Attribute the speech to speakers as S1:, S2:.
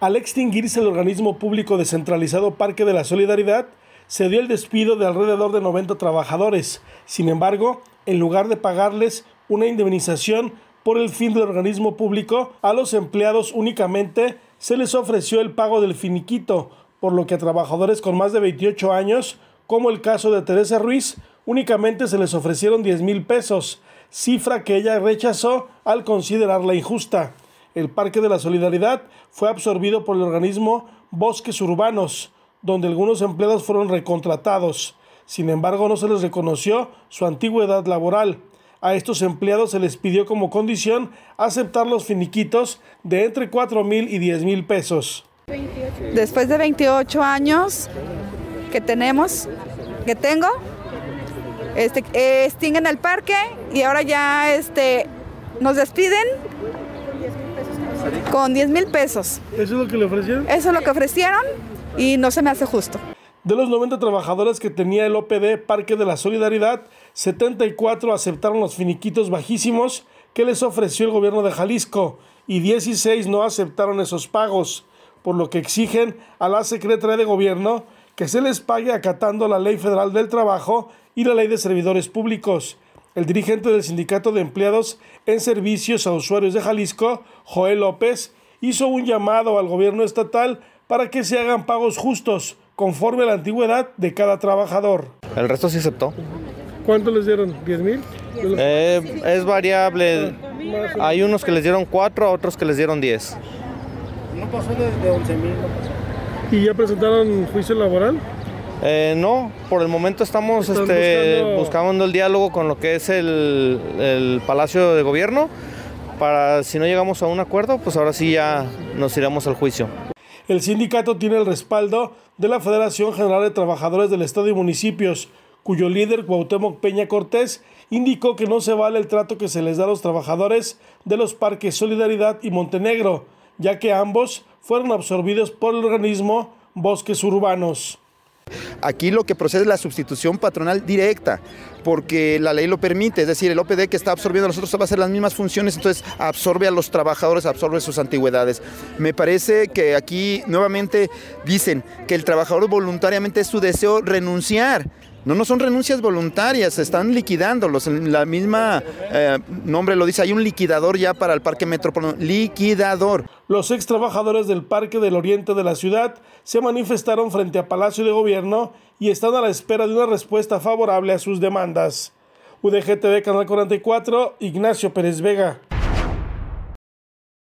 S1: Al extinguirse el organismo público descentralizado Parque de la Solidaridad, se dio el despido de alrededor de 90 trabajadores. Sin embargo, en lugar de pagarles una indemnización por el fin del organismo público, a los empleados únicamente se les ofreció el pago del finiquito, por lo que a trabajadores con más de 28 años, como el caso de Teresa Ruiz, únicamente se les ofrecieron 10 mil pesos, cifra que ella rechazó al considerarla injusta el Parque de la Solidaridad fue absorbido por el organismo Bosques Urbanos, donde algunos empleados fueron recontratados. Sin embargo, no se les reconoció su antigüedad laboral. A estos empleados se les pidió como condición aceptar los finiquitos de entre 4 mil y 10 mil pesos.
S2: Después de 28 años que tenemos, que tengo, este, extinguen el parque y ahora ya este, nos despiden con 10 mil pesos. ¿Eso es lo que le ofrecieron? Eso es lo que ofrecieron y no se me hace justo. De los
S1: 90 trabajadores que tenía el OPD Parque de la Solidaridad, 74 aceptaron los finiquitos bajísimos que les ofreció el gobierno de Jalisco y 16 no aceptaron esos pagos, por lo que exigen a la Secretaría de Gobierno que se les pague acatando la Ley Federal del Trabajo y la Ley de Servidores Públicos el dirigente del Sindicato de Empleados en Servicios a Usuarios de Jalisco, Joel López, hizo un llamado al gobierno estatal para que se hagan pagos justos conforme a la antigüedad de cada trabajador.
S3: El resto sí aceptó.
S1: ¿Cuánto les dieron? ¿10 mil?
S3: Eh, es variable. Hay unos que les dieron 4, otros que les dieron 10.
S1: No pasó desde 11 mil.
S3: ¿Y ya presentaron juicio laboral? Eh, no, por el momento estamos este, buscando... el diálogo con lo que es el, Palacio de Gobierno. Para si no llegamos a un acuerdo, pues ahora sí ya nos iremos al juicio. El sindicato tiene el respaldo de la Federación General de
S1: Trabajadores del Estado y Municipios, cuyo líder Cuauhtémoc Peña Cortés indicó que no se vale el trato que se les da a los trabajadores de los parques Solidaridad y Montenegro, ya
S4: que ambos fueron absorbidos por el organismo Bosques Urbanos. Aquí lo que procede es la sustitución patronal directa, porque la ley lo permite, es decir, el OPD que está absorbiendo a nosotros va a hacer las mismas funciones, entonces absorbe a los trabajadores, absorbe sus antigüedades. Me parece que aquí nuevamente dicen que el trabajador voluntariamente es su deseo renunciar no, no son renuncias voluntarias, están liquidándolos. La misma eh, nombre lo dice, hay un liquidador ya para el Parque Metropolitano. Liquidador. Los
S1: ex trabajadores del Parque del Oriente de la ciudad se manifestaron frente a Palacio de Gobierno y están a la espera de una respuesta favorable a sus demandas. UDGTV Canal 44, Ignacio Pérez Vega.